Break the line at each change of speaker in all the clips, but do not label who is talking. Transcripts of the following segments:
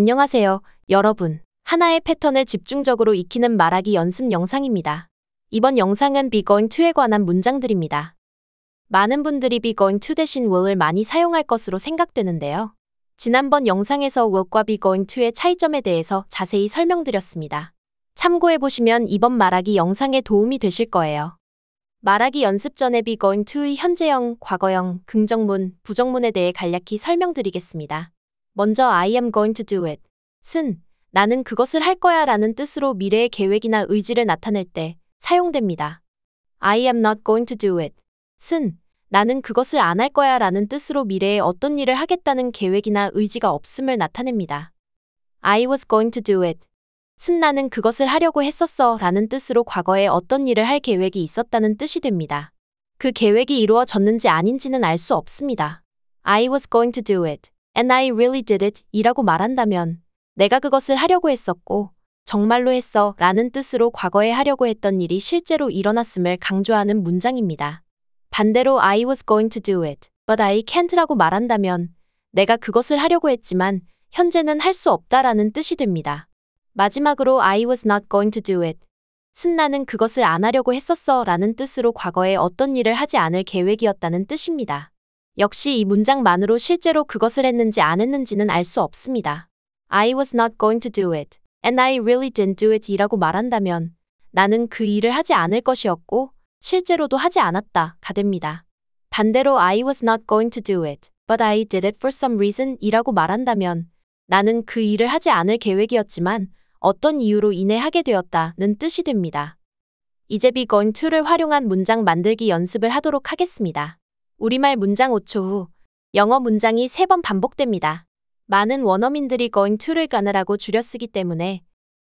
안녕하세요, 여러분. 하나의 패턴을 집중적으로 익히는 말하기 연습 영상입니다. 이번 영상은 be going to에 관한 문장들입니다. 많은 분들이 be going to 대신 will을 많이 사용할 것으로 생각되는데요. 지난번 영상에서 will과 be going to의 차이점에 대해서 자세히 설명드렸습니다. 참고해보시면 이번 말하기 영상에 도움이 되실 거예요. 말하기 연습 전에 be going to의 현재형, 과거형, 긍정문, 부정문에 대해 간략히 설명드리겠습니다. 먼저 I am going to do it. 쓴 나는 그것을 할 거야 라는 뜻으로 미래의 계획이나 의지를 나타낼 때 사용됩니다. I am not going to do it. 쓴 나는 그것을 안 할 거야 라는 뜻으로 미래에 어떤 일을 하겠다는 계획이나 의지가 없음을 나타냅니다. I was going to do it. 쓴 나는 그것을 하려고 했었어 라는 뜻으로 과거에 어떤 일을 할 계획이 있었다는 뜻이 됩니다. 그 계획이 이루어졌는지 아닌지는 알 수 없습니다. I was going to do it. and I really did it 이라고 말한다면 내가 그것을 하려고 했었고 정말로 했어 라는 뜻으로 과거에 하려고 했던 일이 실제로 일어났음을 강조하는 문장입니다. 반대로 I was going to do it, but I can't 라고 말한다면 내가 그것을 하려고 했지만 현재는 할 수 없다라는 뜻이 됩니다. 마지막으로 I was not going to do it. 쓴 나는 그것을 안 하려고 했었어 라는 뜻으로 과거에 어떤 일을 하지 않을 계획이었다는 뜻입니다. 역시 이 문장만으로 실제로 그것을 했는지 안 했는지는 알 수 없습니다. I was not going to do it, and I really didn't do it 이라고 말한다면 나는 그 일을 하지 않을 것이었고 실제로도 하지 않았다가 됩니다. 반대로 I was not going to do it, but I did it for some reason 이라고 말한다면 나는 그 일을 하지 않을 계획이었지만 어떤 이유로 인해 하게 되었다는 뜻이 됩니다. 이제 be going to를 활용한 문장 만들기 연습을 하도록 하겠습니다. 우리말 문장 5초 후 영어 문장이 3번 반복됩니다. 많은 원어민들이 going to를 가느라고 줄여쓰기 때문에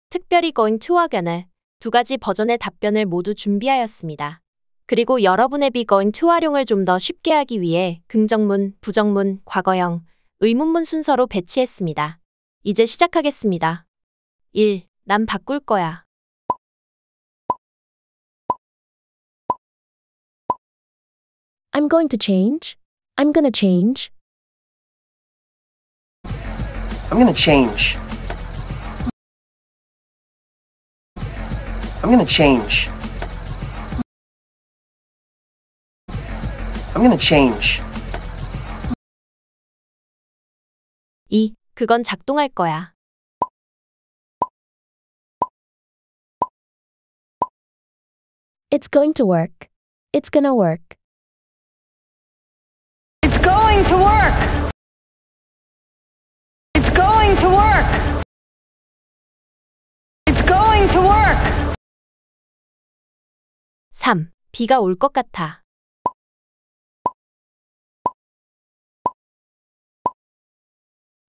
특별히 going to와 간을 두 가지 버전의 답변을 모두 준비하였습니다. 그리고 여러분의 be going to 활용을 좀 더 쉽게 하기 위해 긍정문, 부정문, 과거형, 의문문 순서로 배치했습니다. 이제 시작하겠습니다. 1. 난 바꿀 거야.
I'm going to change. I'm going to change. I'm going to change. I'm going to change. I'm going to change. 이, 그건 작동할 거야. It's going to work. It's gonna work going to work. It's going to work. It's going to work. 3. 비가 올 같아.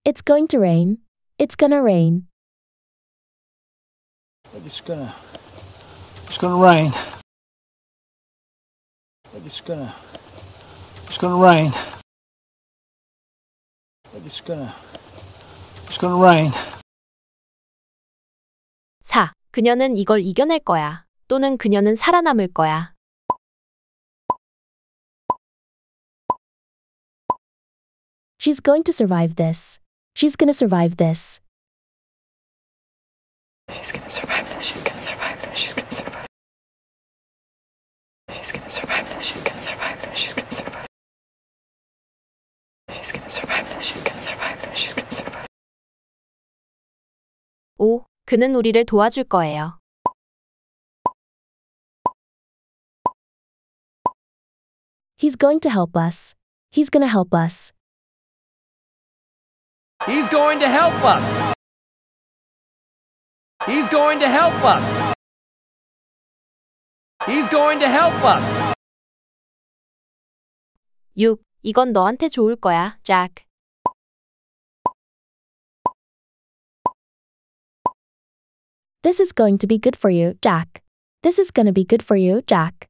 It's going to rain. It's gonna rain. It's gonna. It's gonna rain. It's gonna. It's gonna rain. But it's gonna, it's gonna rain. 4. 그녀는 이걸 이겨낼 거야. 또는 그녀는 살아남을 거야. She's going to survive this. She's gonna survive this. She's gonna survive this. She's gonna survive this. She's gonna survive. She's gonna survive this. She's gonna survive. She's gonna survive this. She's gonna survive this. She's gonna survive. 5. 그는 우리를 도와줄 거예요. He's going to help us. He's going to help us. He's going to help us. He's going to help us. He's going to help us. 6. 이건 너한테 좋을 거야, 잭. This is going to be good for you, Jack. This is going to be good for you, Jack.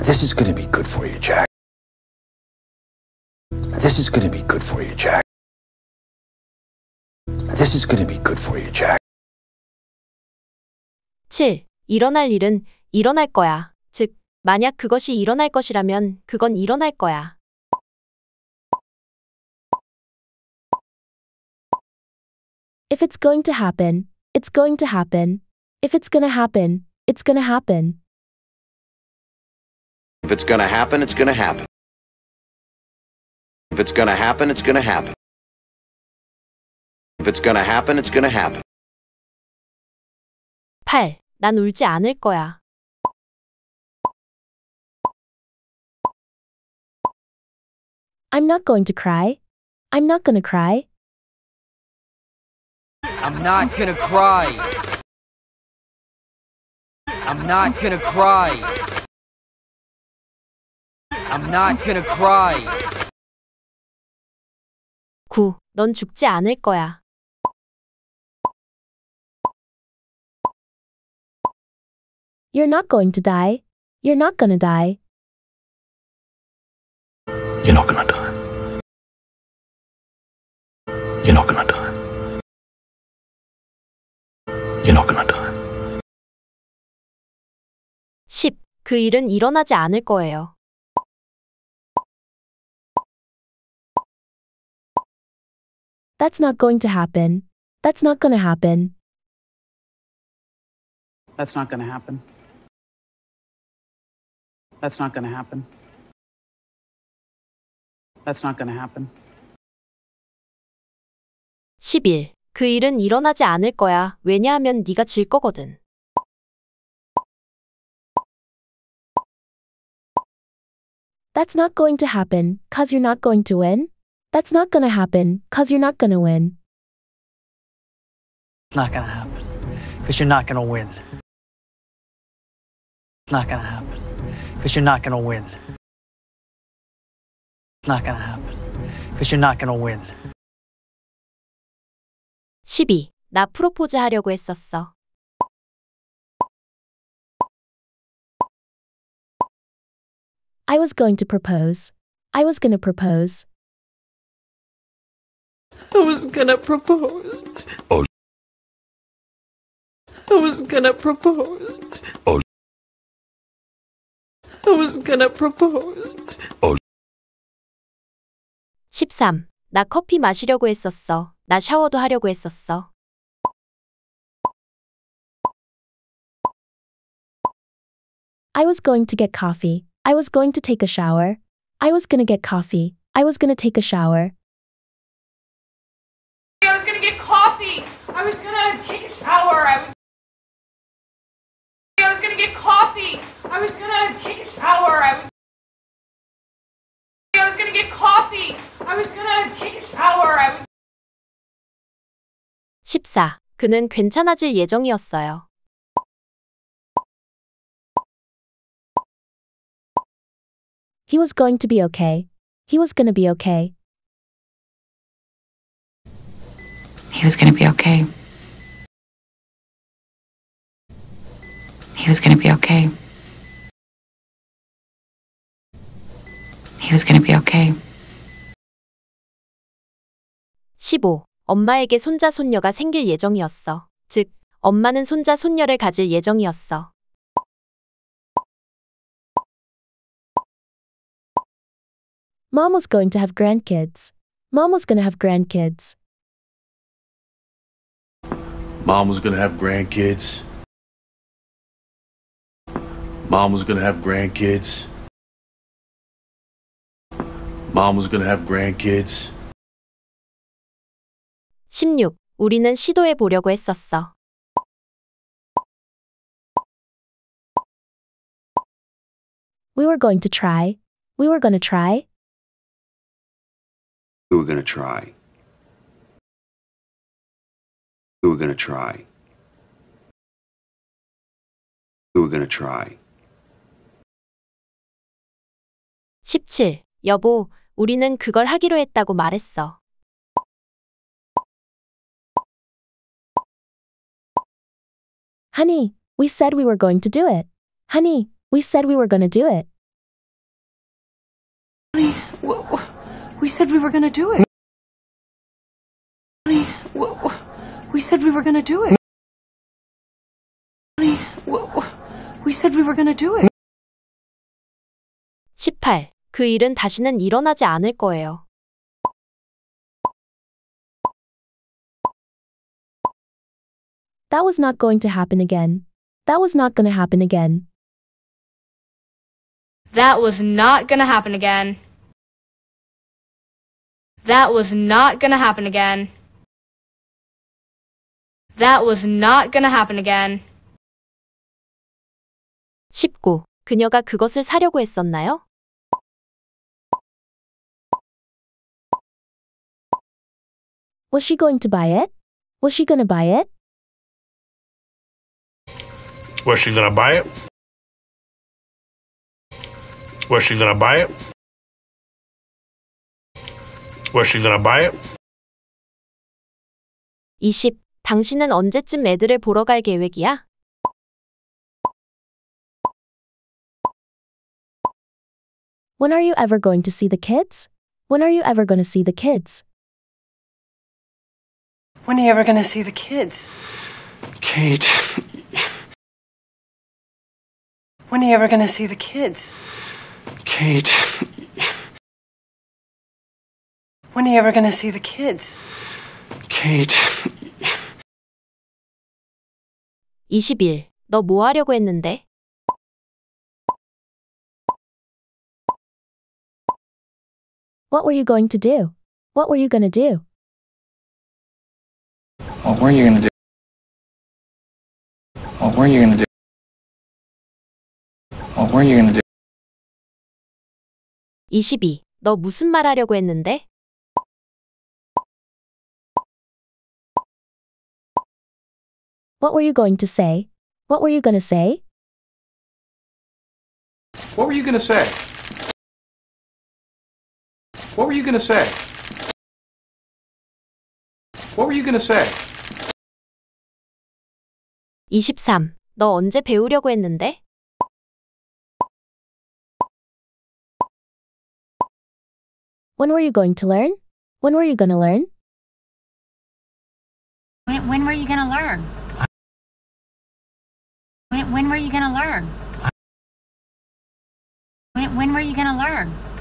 This is going to be good for you, Jack. This is going to be good for you, Jack. This is going to be good for you, Jack.
7. 일어날 일은 일어날 거야. 만약 그것이 일어날 것이라면 그건 일어날 거야.
If it's going to happen, it's going to happen. If it's gonna happen, it's gonna happen. If it's gonna happen, it's gonna happen. If it's gonna happen, it's gonna happen. If it's gonna happen, it's gonna happen. 8. 난 울지 않을 거야. I'm not going to cry. I'm not gonna cry. I'm not gonna cry. I'm not gonna cry. I'm not gonna cry. 구, 넌 죽지 않을 거야. You're not going to die. You're not gonna die. You're not gonna die. You're not gonna die. You're not gonna die. 10. 그 일은 일어나지 않을 거예요. That's not going to happen. That's not going to happen. That's not going to happen. That's not going to happen. That's not going to happen. 10일. 그 일은 일어나지 않을 거야. 왜냐하면 네가 질 거거든.
That's not going to happen, cause you're not going to win. That's not gonna happen, cause you're not gonna win.
Not gonna happen, cause you're not gonna win. Not gonna happen, cause you're not gonna win. Not gonna happen, cause you're not gonna win. 12. 나 프로포즈 하려고 했었어. I was going to propose. I was gonna propose. I was gonna propose. Oh. I was gonna propose. Oh. I was gonna propose. Oh. 13. 나 커피 마시려고 했었어. 나 샤워도 하려고 했었어. I was going to get coffee. I was going to take a shower. I was gonna get coffee. I was gonna take a shower. I was gonna get coffee. I was gonna take a shower. I was I was gonna get coffee. I was gonna take a shower. I was I was gonna get coffee. I was gonna take a shower. I was 14. 그는 괜찮아질 예정이었어요. He was going to be okay. He was going to be okay. He was going to be okay. He was going to be okay. He was going to be okay.
15. 엄마에게 손자 손녀가 생길 예정이었어. 즉, 엄마는 손자 손녀를 가질
예정이었어. Mom was going to have grandkids. Mom was going to have grandkids. Mom was going to have grandkids. Mom was going to have grandkids. Mom was going to have grandkids. 16. 우리는 시도해 보려고 했었어. We were going to try. We were going to try. We were going to try. We were going to try. We were going to try. 17. 여보, 우리는 그걸 하기로 했다고 말했어. Honey, we said we were going to do it. Honey, we said we were going to do it. Honey, we said we were going to do it. Honey, we said we were going to do it. Honey, we said we were going to do it. 18. 그 일은 다시는 일어나지 않을 거예요. That was not going to happen again. That was not going to happen again. That was not going to happen again. That was not going to happen again. That was not going to happen again. 19. 그녀가 그것을 사려고 했었나요? Was she going to buy it? Was she going to buy it? Was she gonna buy it? Was she gonna buy it? Was she gonna buy it? 20. 당신은 언제쯤 애들을 보러 갈 계획이야? When
are you ever going to see the kids? When are you ever going to see the kids? When are you ever going to see the kids?
Kate, when are you ever going to see the kids? Kate. When are you ever going to see the kids? Kate. Twenty-one. 하려고 했는데? What were you going to do? What were you going to do? What were you going to do? What were you going to do? What are you gonna do? 22. 너 무슨 말 하려고 했는데? What were you going to say? What were you gonna say? What were you gonna say? What were you gonna say? What were you gonna say? 23. 너 언제 배우려고 했는데? When were you going to learn? When were you going to learn? When, when were you going to learn? When, when were you going to learn? When, when were you going to learn?